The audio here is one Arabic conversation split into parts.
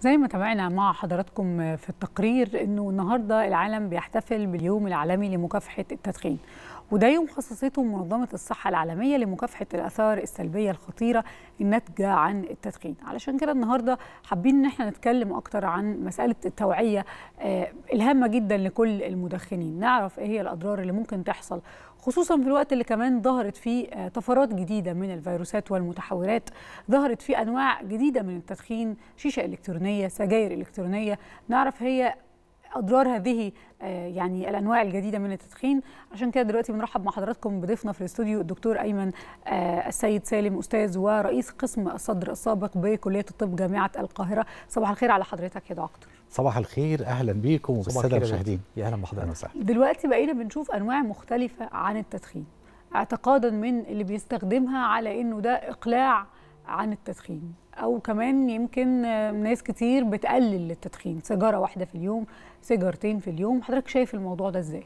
زي ما تابعنا مع حضراتكم في التقرير انه النهارده العالم بيحتفل باليوم العالمي لمكافحه التدخين وده يوم خصصته منظمة الصحة العالمية لمكافحة الآثار السلبية الخطيرة الناتجة عن التدخين علشان كده النهاردة حابين إن احنا نتكلم أكتر عن مسألة التوعية آه، الهامة جدا لكل المدخنين نعرف إيه هي الأضرار اللي ممكن تحصل خصوصا في الوقت اللي كمان ظهرت فيه آه، طفرات جديدة من الفيروسات والمتحورات ظهرت فيه أنواع جديدة من التدخين شيشة إلكترونية سجاير إلكترونية نعرف هي اضرار هذه آه، يعني الانواع الجديده من التدخين عشان كده دلوقتي بنرحب مع حضراتكم بضيفنا في الاستوديو الدكتور ايمن آه، السيد سالم استاذ ورئيس قسم الصدر السابق بكليه الطب جامعه القاهره صباح الخير على حضرتك يا دكتور صباح الخير اهلا بيكم وبالساده المشاهدين يا اهلا بحضرتك وسهلا دلوقتي بقينا بنشوف انواع مختلفه عن التدخين اعتقادا من اللي بيستخدمها على انه ده اقلاع عن التدخين او كمان يمكن ناس كتير بتقلل التدخين سيجاره واحده في اليوم سيجارتين في اليوم حضرتك شايف الموضوع ده ازاي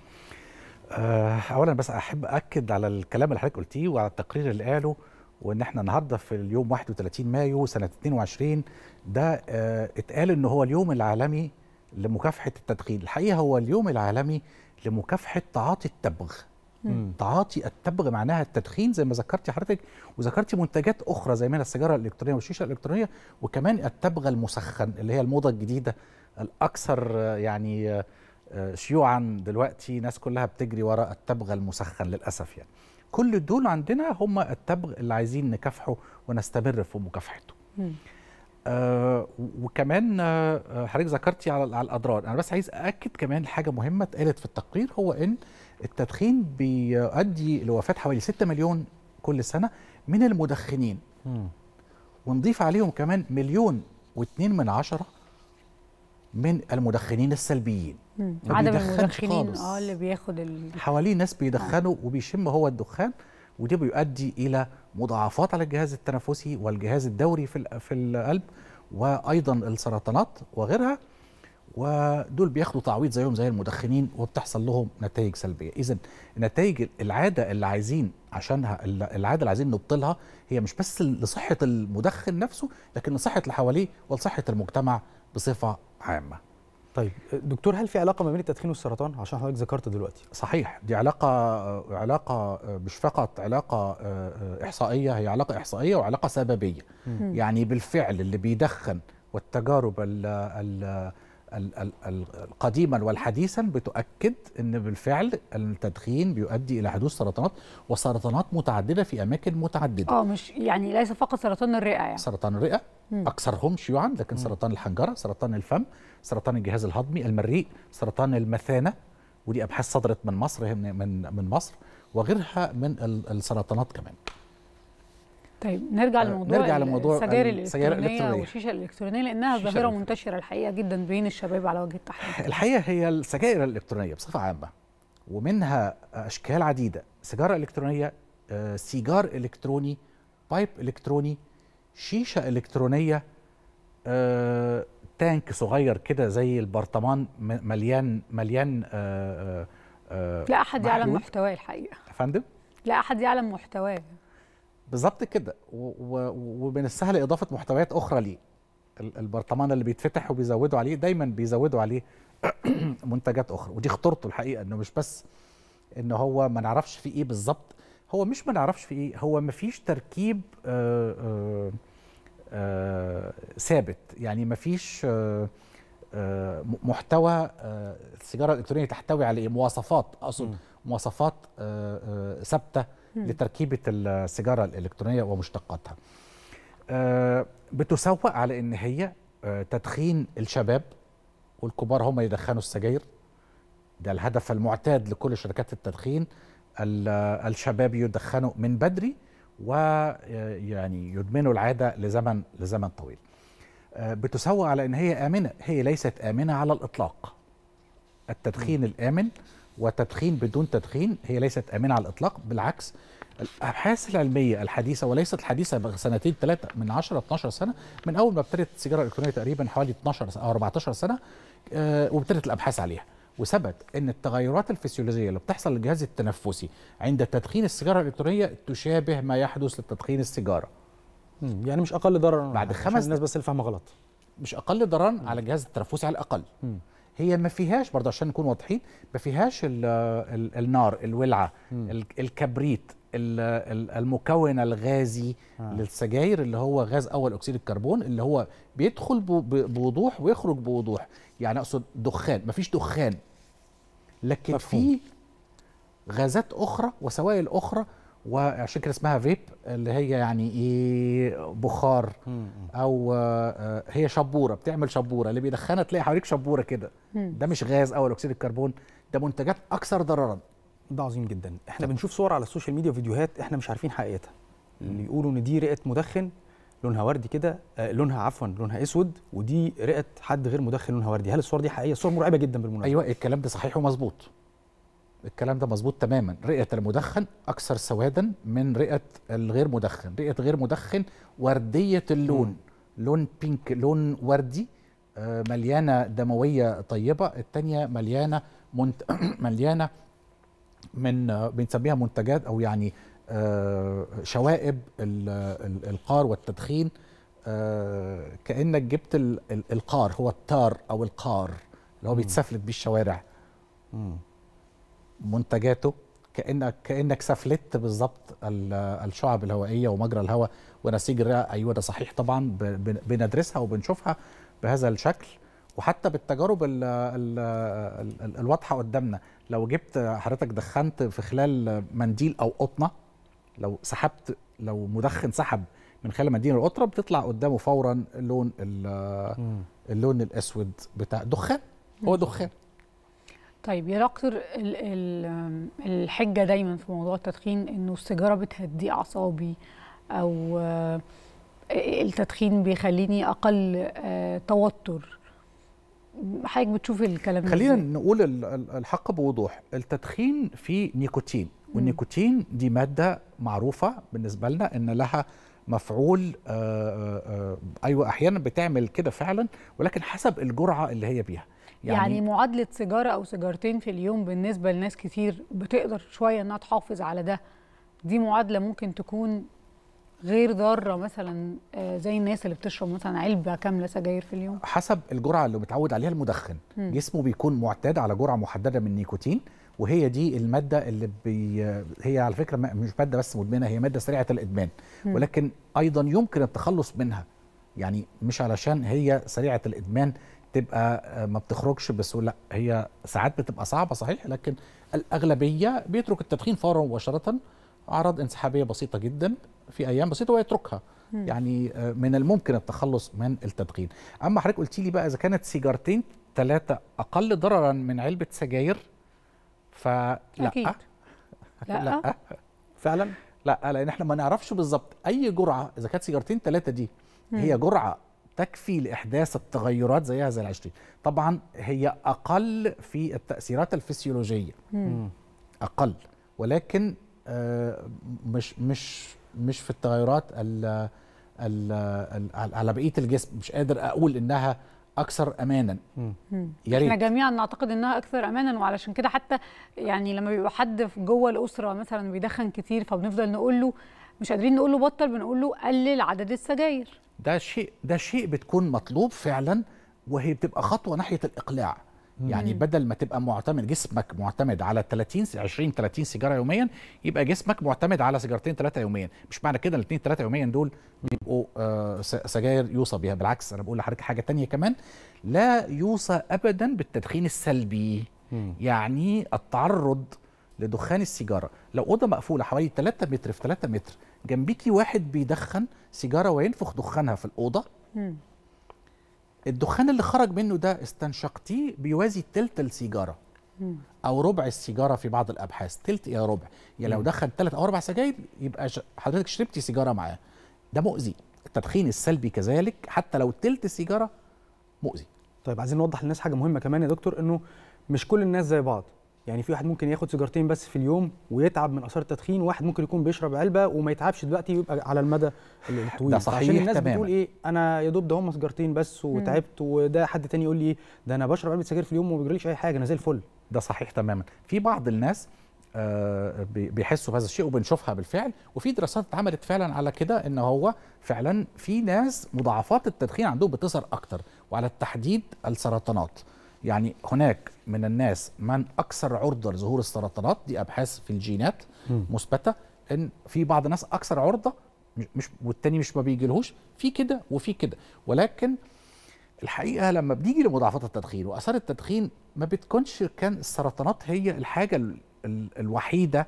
آه، اولا بس احب اكد على الكلام اللي حضرتك قلتيه وعلى التقرير اللي قاله وان احنا النهارده في اليوم 31 مايو سنه 22 ده آه، اتقال ان هو اليوم العالمي لمكافحه التدخين الحقيقه هو اليوم العالمي لمكافحه تعاطي التبغ تعاطي التبغ معناها التدخين زي ما ذكرتي حضرتك وذكرتي منتجات اخرى زي ما السيجاره الالكترونيه والشيشه الالكترونيه وكمان التبغ المسخن اللي هي الموضه الجديده الاكثر يعني آه، شيوعا دلوقتي ناس كلها بتجري وراء التبغ المسخن للاسف يعني كل دول عندنا هم التبغ اللي عايزين نكافحه ونستمر في مكافحته آه وكمان آه،, آه حضرتك ذكرتي على, على الاضرار انا بس عايز ااكد كمان حاجه مهمه اتقالت في التقرير هو ان آه التدخين بيؤدي لوفاة حوالي 6 مليون كل سنة من المدخنين ونضيف عليهم كمان مليون واتنين من عشرة من المدخنين السلبيين عدم المدخنين اه اللي بياخد ال... حواليه ناس بيدخنوا آه. وبيشم هو الدخان وده بيؤدي الى مضاعفات على الجهاز التنفسي والجهاز الدوري في في القلب وايضا السرطانات وغيرها ودول بياخدوا تعويض زيهم زي المدخنين وبتحصل لهم نتائج سلبيه اذا نتائج العاده اللي عايزين عشانها العاده اللي عايزين نبطلها هي مش بس لصحه المدخن نفسه لكن لصحه اللي حواليه ولصحه المجتمع بصفه عامه طيب دكتور هل في علاقه ما بين التدخين والسرطان عشان حضرتك ذكرت دلوقتي صحيح دي علاقه علاقه مش فقط علاقه آه، احصائيه هي علاقه احصائيه وعلاقه سببيه م. يعني بالفعل اللي بيدخن والتجارب ال ال قديما والحديثا بتؤكد ان بالفعل التدخين بيؤدي الى حدوث سرطانات وسرطانات متعدده في اماكن متعدده اه مش يعني ليس فقط سرطان الرئه يعني سرطان الرئه مم. اكثرهم شيوعا لكن مم. سرطان الحنجره سرطان الفم سرطان الجهاز الهضمي المريء سرطان المثانه ودي ابحاث صدرت من مصر من من مصر وغيرها من السرطانات كمان طيب نرجع آه، لموضوع نرجع لموضوع السجاير الالكترونيه, الإلكترونية والشيشه الالكترونيه لانها ظاهره منتشره الحقيقه جدا بين الشباب على وجه التحديد الحقيقه هي السجاير الالكترونيه بصفه عامه ومنها اشكال عديده سيجاره الكترونيه آه، سيجار الكتروني بايب الكتروني شيشه الكترونيه آه، تانك صغير كده زي البرطمان مليان مليان لا احد يعلم محتواه الحقيقه يا فندم لا احد يعلم محتواه بالظبط كده ومن السهل اضافه محتويات اخرى ليه البرطمان اللي بيتفتح وبيزودوا عليه دايما بيزودوا عليه منتجات اخرى ودي خطورته الحقيقه انه مش بس ان هو ما نعرفش فيه ايه بالظبط هو مش ما نعرفش فيه ايه هو ما فيش تركيب آه، آه، آه، ثابت يعني ما فيش محتوى السيجاره الالكترونيه تحتوي على ايه مواصفات اقصد مواصفات ثابته لتركيبه السيجاره الالكترونيه ومشتقاتها آه، بتسوق على ان هي آه، تدخين الشباب والكبار هم يدخنوا السجاير ده الهدف المعتاد لكل شركات التدخين الشباب يدخنوا من بدري ويعني آه، يدمنوا العاده لزمن لزمن طويل بتسوق على ان هي امنه هي ليست امنه على الاطلاق التدخين الامن وتدخين بدون تدخين هي ليست آمنة على الإطلاق بالعكس الابحاث العلميه الحديثه وليست الحديثه سنتين ثلاثه من 10 12 سنه من اول ما ابتدت السيجاره الالكترونيه تقريبا حوالي 12 او 14 سنه آه، وابتدت الابحاث عليها وثبت ان التغيرات الفسيولوجيه اللي بتحصل للجهاز التنفسي عند تدخين السيجاره الالكترونيه تشابه ما يحدث لتدخين السيجاره يعني مش اقل ضررا بعد خمس الناس بس اللي فاهمه غلط مش اقل ضررا على الجهاز التنفسي على الاقل هي ما فيهاش برضه عشان نكون واضحين ما فيهاش النار الولعه الكبريت المكون الغازي آه. للسجاير اللي هو غاز اول اكسيد الكربون اللي هو بيدخل بوضوح ويخرج بوضوح يعني اقصد دخان ما فيش دخان لكن مفهوم. في غازات اخرى وسوائل اخرى وعشان كده اسمها فيب اللي هي يعني ايه بخار او آه، آه، هي شبوره بتعمل شبوره اللي بيدخنها تلاقي حواليك شبوره كده ده مش غاز او اكسيد الكربون ده منتجات اكثر ضررا ده عظيم جدا احنا بنشوف صور على السوشيال ميديا وفيديوهات احنا مش عارفين حقيقتها اللي يقولوا ان دي رئه مدخن لونها وردي كده آه، لونها عفوا لونها اسود ودي رئه حد غير مدخن لونها وردي هل الصور دي حقيقيه صور مرعبه جدا بالمناسبه ايوه الكلام ده صحيح ومظبوط الكلام ده مظبوط تماما رئه المدخن اكثر سوادا من رئه الغير مدخن رئه غير مدخن ورديه اللون م. لون بينك لون وردي آه، مليانه دمويه طيبه الثانيه مليانه منت... مليانه من آه، بنسميها منتجات او يعني آه، شوائب القار والتدخين كانك جبت القار هو التار او القار اللي هو بيتسفلت بيه الشوارع منتجاته كانك كانك سفلت بالظبط الشعب الهوائيه ومجرى الهواء ونسيج الرئه ايوه ده صحيح طبعا بندرسها وبنشوفها بهذا الشكل وحتى بالتجارب الـ الـ الـ الواضحه قدامنا لو جبت حضرتك دخنت في خلال منديل او قطنه لو سحبت لو مدخن سحب من خلال منديل القطره بتطلع قدامه فورا اللون اللون الاسود بتاع دخان هو دخان طيب يا دكتور الحجه دايما في موضوع التدخين انه السيجاره بتهدي اعصابي او آه، التدخين بيخليني اقل آه، توتر حضرتك بتشوف الكلام خلينا ازاي؟ نقول الحق بوضوح التدخين فيه نيكوتين والنيكوتين دي ماده معروفه بالنسبه لنا ان لها مفعول آه، ايوه احيانا بتعمل كده فعلا ولكن حسب الجرعه اللي هي بيها يعني, يعني معادله سيجاره او سيجارتين في اليوم بالنسبه لناس كتير بتقدر شويه انها تحافظ على ده دي معادله ممكن تكون غير ضاره مثلا آه، زي الناس اللي بتشرب مثلا علبه كامله سجاير في اليوم حسب الجرعه اللي متعود عليها المدخن م. جسمه بيكون معتاد على جرعه محدده من النيكوتين وهي دي الماده اللي بي هي على فكره مش ماده بس مدمنه هي ماده سريعه الادمان م. ولكن ايضا يمكن التخلص منها يعني مش علشان هي سريعه الادمان تبقى آه، ما بتخرجش بسهوله هي ساعات بتبقى صعبه صحيح لكن الاغلبيه بيترك التدخين فورا مباشره اعراض انسحابيه بسيطه جدا في ايام بسيطه ويتركها يعني آه، من الممكن التخلص من التدخين اما حضرتك قلت لي بقى اذا كانت سيجارتين ثلاثه اقل ضررا من علبه سجاير فلا أكيد. لا لا آه. فعلا لا لان احنا ما نعرفش بالظبط اي جرعه اذا كانت سيجارتين ثلاثه دي هي جرعه تكفي لإحداث التغيرات زيها زي هذا العشرين طبعا هي أقل في التأثيرات الفسيولوجية مم. أقل ولكن آه، مش مش مش في التغيرات ال ال على بقيه الجسم مش قادر اقول انها اكثر امانا يا احنا جميعا نعتقد انها اكثر امانا وعلشان كده حتى يعني لما بيبقى حد جوه الاسره مثلا بيدخن كتير فبنفضل نقول له مش قادرين نقول له بطل بنقول له قلل عدد السجاير ده شيء ده شيء بتكون مطلوب فعلا وهي بتبقى خطوه ناحيه الاقلاع يعني بدل ما تبقى معتمد جسمك معتمد على 30 20 30 سيجاره يوميا يبقى جسمك معتمد على سيجارتين ثلاثه يوميا مش معنى كده الاثنين ثلاثه يوميا دول بيبقوا آه سجاير يوصى بها بالعكس انا بقول لحضرتك حاجه ثانيه كمان لا يوصى ابدا بالتدخين السلبي مم. يعني التعرض لدخان السيجاره لو اوضه مقفوله حوالي 3 متر في 3 متر جنبيكي واحد بيدخن سيجاره وينفخ دخانها في الاوضه الدخان اللي خرج منه ده استنشقتيه بيوازي تلت السيجاره او ربع السيجاره في بعض الابحاث تلت الى ربع يعني لو دخن ثلاث او اربع سجاير يبقى حضرتك شربتي سيجاره معاه ده مؤذي التدخين السلبي كذلك حتى لو تلت السيجاره مؤذي طيب عايزين نوضح للناس حاجه مهمه كمان يا دكتور انه مش كل الناس زي بعض يعني في واحد ممكن ياخد سيجارتين بس في اليوم ويتعب من اثار التدخين واحد ممكن يكون بيشرب علبه وما يتعبش دلوقتي ويبقى على المدى الطويل ده صحيح عشان الناس تماما. بتقول ايه انا يا دوب ده هم سيجارتين بس وتعبت وده حد تاني يقول لي ده انا بشرب علبه سجاير في اليوم وما بيجريليش اي حاجه انا زي الفل ده صحيح تماما في بعض الناس آه، بيحسوا بهذا الشيء وبنشوفها بالفعل وفي دراسات اتعملت فعلا على كده ان هو فعلا في ناس مضاعفات التدخين عندهم بتظهر اكتر وعلى التحديد السرطانات يعني هناك من الناس من اكثر عرضه لظهور السرطانات دي ابحاث في الجينات مثبته ان في بعض الناس اكثر عرضه مش والتاني مش ما بيجيلهوش في كده وفي كده ولكن الحقيقه لما بنيجي لمضاعفات التدخين واثار التدخين ما بتكونش كان السرطانات هي الحاجه الوحيده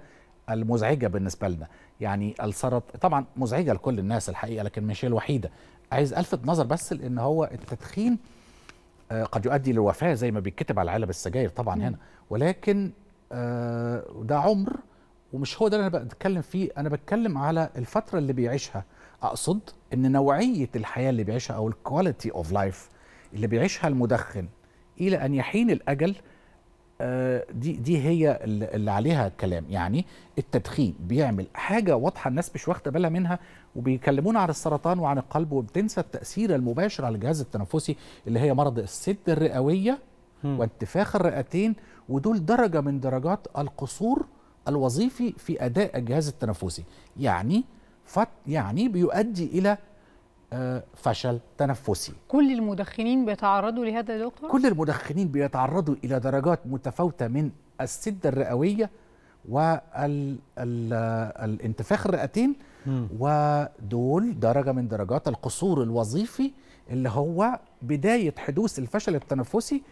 المزعجه بالنسبه لنا يعني السرط طبعا مزعجه لكل الناس الحقيقه لكن مش الوحيده عايز الفت نظر بس لان هو التدخين آه، قد يؤدي للوفاه زي ما بيتكتب على علب السجاير طبعا م. هنا ولكن آه، ده عمر ومش هو ده اللي انا بتكلم فيه انا بتكلم على الفتره اللي بيعيشها اقصد ان نوعيه الحياه اللي بيعيشها او الكواليتي اوف لايف اللي بيعيشها المدخن الى ان يحين الاجل آه، دي دي هي اللي عليها الكلام يعني التدخين بيعمل حاجه واضحه الناس مش واخده بالها منها وبيكلمونا عن السرطان وعن القلب وبتنسى التاثير المباشر على الجهاز التنفسي اللي هي مرض السد الرئويه وانتفاخ الرئتين ودول درجه من درجات القصور الوظيفي في اداء الجهاز التنفسي يعني فت يعني بيؤدي الى فشل تنفسي كل المدخنين بيتعرضوا لهذا يا دكتور؟ كل المدخنين بيتعرضوا إلى درجات متفاوتة من السدة الرئوية والانتفاخ الرئتين ودول درجة من درجات القصور الوظيفي اللي هو بداية حدوث الفشل التنفسي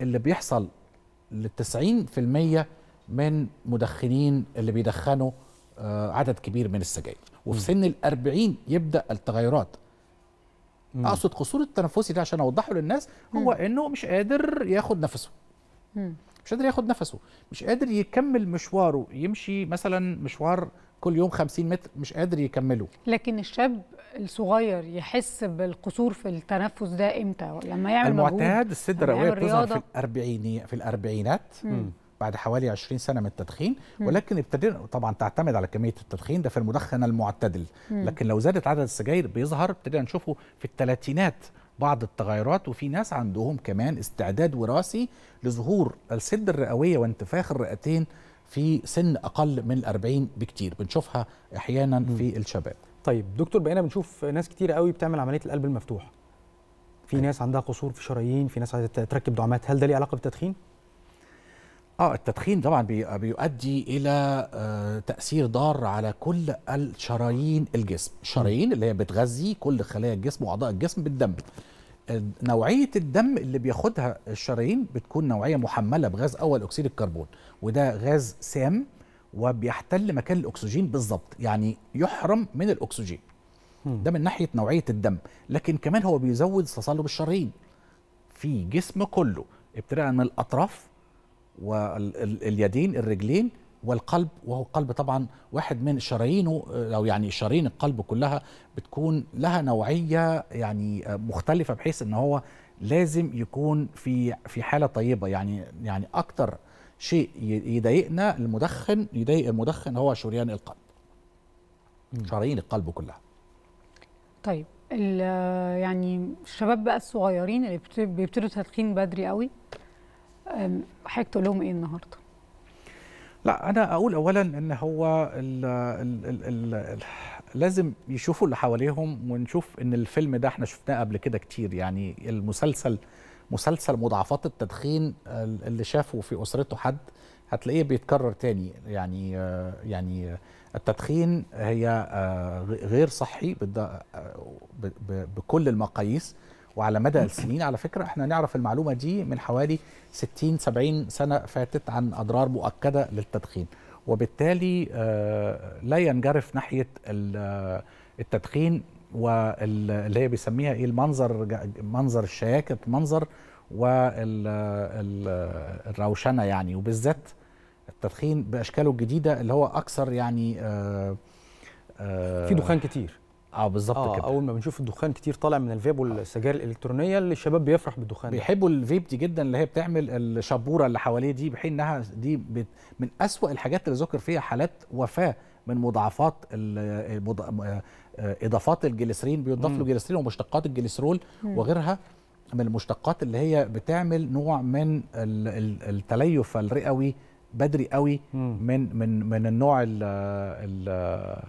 اللي بيحصل في 90% من مدخنين اللي بيدخنوا آه، عدد كبير من السجاير وفي سن الأربعين يبدأ التغيرات مم. اقصد قصور التنفسي ده عشان اوضحه للناس هو مم. انه مش قادر ياخد نفسه مم. مش قادر ياخد نفسه مش قادر يكمل مشواره يمشي مثلا مشوار كل يوم 50 متر مش قادر يكمله لكن الشاب الصغير يحس بالقصور في التنفس ده امتى لما يعمل المعتاد السد الرئويه بتظهر في الاربعينات في الاربعينات مم. بعد حوالي 20 سنه من التدخين ولكن ابتدينا طبعا تعتمد على كميه التدخين ده في المدخن المعتدل لكن لو زادت عدد السجاير بيظهر ابتدينا نشوفه في الثلاثينات بعض التغيرات وفي ناس عندهم كمان استعداد وراثي لظهور السد الرئويه وانتفاخ الرئتين في سن اقل من 40 بكتير بنشوفها احيانا في الشباب طيب دكتور بقينا بنشوف ناس كتير قوي بتعمل عمليه القلب المفتوح في أيوة. ناس عندها قصور في شرايين في ناس عايزه تركب دعامات هل ده ليه علاقه بالتدخين اه التدخين طبعا بيؤدي الى آه، تاثير ضار على كل الشرايين الجسم الشرايين اللي هي بتغذي كل خلايا الجسم واعضاء الجسم بالدم نوعيه الدم اللي بياخدها الشرايين بتكون نوعيه محمله بغاز اول اكسيد الكربون وده غاز سام وبيحتل مكان الاكسجين بالظبط يعني يحرم من الاكسجين ده من ناحيه نوعيه الدم لكن كمان هو بيزود تصلب الشرايين في جسم كله ابتداء من الاطراف واليدين الرجلين والقلب وهو القلب طبعا واحد من شرايينه او يعني شرايين القلب كلها بتكون لها نوعيه يعني مختلفه بحيث ان هو لازم يكون في في حاله طيبه يعني يعني اكتر شيء يضايقنا المدخن يضايق المدخن هو شريان القلب شرايين القلب كلها طيب يعني الشباب بقى الصغيرين اللي بيبتدوا تدخين بدري قوي حضرتك تقول لهم ايه النهارده؟ لا انا اقول اولا ان هو الـ الـ الـ الـ لازم يشوفوا اللي حواليهم ونشوف ان الفيلم ده احنا شفناه قبل كده كتير يعني المسلسل مسلسل مضاعفات التدخين اللي شافه في اسرته حد هتلاقيه بيتكرر تاني يعني يعني التدخين هي آه، غير صحي آه، بكل المقاييس وعلى مدى السنين على فكره احنا نعرف المعلومه دي من حوالي 60 70 سنه فاتت عن اضرار مؤكده للتدخين وبالتالي آه، لا ينجرف ناحيه آه، التدخين واللي هي بيسميها ايه المنظر منظر الشياكه منظر والروشنه آه، يعني وبالذات التدخين باشكاله الجديده اللي هو اكثر يعني في دخان كتير اه بالظبط آه كده اول ما بنشوف الدخان كتير طالع من الفيب والسجاير الالكترونيه الشباب بيفرح بالدخان بيحبوا الفيب دي جدا اللي هي بتعمل الشبوره اللي حواليه دي بحيث انها دي من اسوا الحاجات اللي ذكر فيها حالات وفاه من مضاعفات آه، اضافات الجليسرين بيضاف له جليسرين ومشتقات الجليسرول وغيرها من المشتقات اللي هي بتعمل نوع من التليف الرئوي بدري قوي من من من النوع ال ال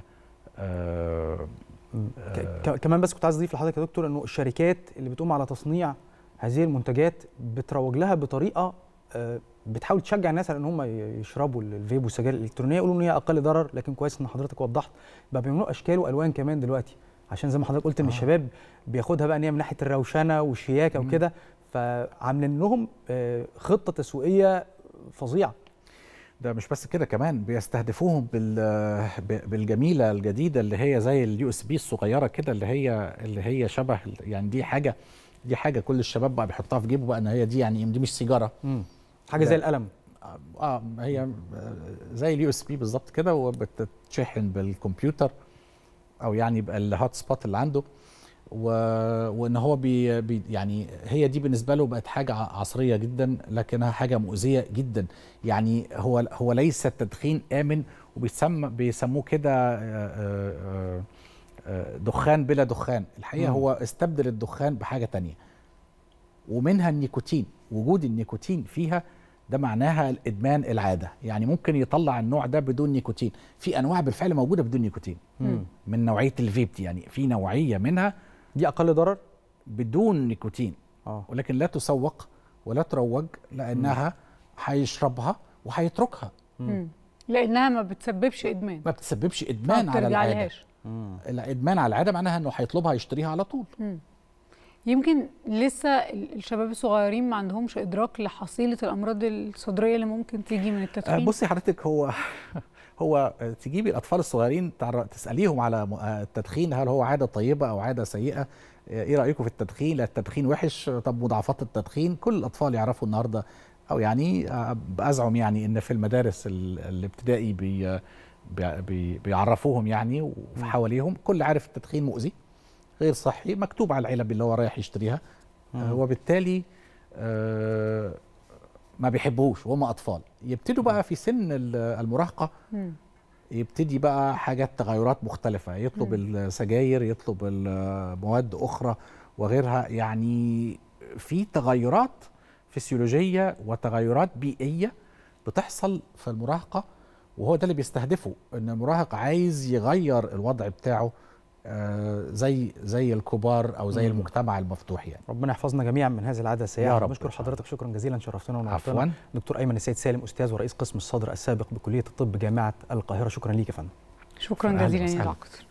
كمان بس كنت عايز اضيف لحضرتك يا دكتور انه الشركات اللي بتقوم على تصنيع هذه المنتجات بتروج لها بطريقه آه، بتحاول تشجع الناس على ان هم يشربوا الفيب والسجاير الالكترونيه يقولوا ان هي اقل ضرر لكن كويس ان حضرتك وضحت بقى بيعملوا اشكال والوان كمان دلوقتي عشان زي ما حضرتك قلت ان آه. الشباب بياخدها بقى ان هي من ناحيه الروشنه والشياكه وكده فعاملين لهم آه، خطه تسويقيه فظيعه ده مش بس كده كمان بيستهدفوهم بالجميله الجديده اللي هي زي اليو اس بي الصغيره كده اللي هي اللي هي شبه يعني دي حاجه دي حاجه كل الشباب بقى بيحطها في جيبه بقى ان هي دي يعني دي مش سيجاره مم. حاجه زي القلم آه،, اه هي زي اليو اس بي بالظبط كده وبتتشحن بالكمبيوتر او يعني يبقى الهوت سبوت اللي عنده و... وان هو بي... بي... يعني هي دي بالنسبه له بقت حاجه عصريه جدا لكنها حاجه مؤذيه جدا يعني هو هو ليس التدخين امن وبيسمى بيسموه كده آه، آه، آه، دخان بلا دخان الحقيقه مم. هو استبدل الدخان بحاجه تانية ومنها النيكوتين وجود النيكوتين فيها ده معناها الادمان العاده يعني ممكن يطلع النوع ده بدون نيكوتين في انواع بالفعل موجوده بدون نيكوتين مم. من نوعيه الفيب دي يعني في نوعيه منها دي اقل ضرر بدون نيكوتين أوه. ولكن لا تسوق ولا تروج لانها هيشربها وهيتركها لانها ما بتسببش ادمان ما بتسببش ادمان ما على العاده لا ادمان على العاده معناها انه هيطلبها يشتريها على طول مم. يمكن لسه الشباب الصغيرين ما عندهمش ادراك لحصيله الامراض الصدريه اللي ممكن تيجي من التدخين آه، بصي حضرتك هو هو تجيبي الاطفال الصغيرين تساليهم على آه، التدخين هل هو عاده طيبه او عاده سيئه آه، ايه رايكم في التدخين لا التدخين وحش طب مضاعفات التدخين كل الاطفال يعرفوا النهارده او يعني ازعم يعني ان في المدارس الابتدائي بي بيعرفوهم يعني وحواليهم كل عارف التدخين مؤذي غير صحي مكتوب على العلب اللي هو رايح يشتريها آه وبالتالي آه ما بيحبوش وهم اطفال يبتدوا بقى في سن المراهقه يبتدي بقى حاجات تغيرات مختلفه يطلب السجاير يطلب المواد اخرى وغيرها يعني في تغيرات فسيولوجيه وتغيرات بيئيه بتحصل في المراهقه وهو ده اللي بيستهدفه ان المراهق عايز يغير الوضع بتاعه آه، زي زي الكبار او زي مم. المجتمع المفتوح يعني ربنا يحفظنا جميعا من هذه العاده السيئه بشكر حضرتك شكرا جزيلا شرفتنا ونورتنا عفوا دكتور ايمن السيد سالم استاذ ورئيس قسم الصدر السابق بكليه الطب جامعه القاهره شكرا ليك يا فندم شكرا جزيلا يا دكتور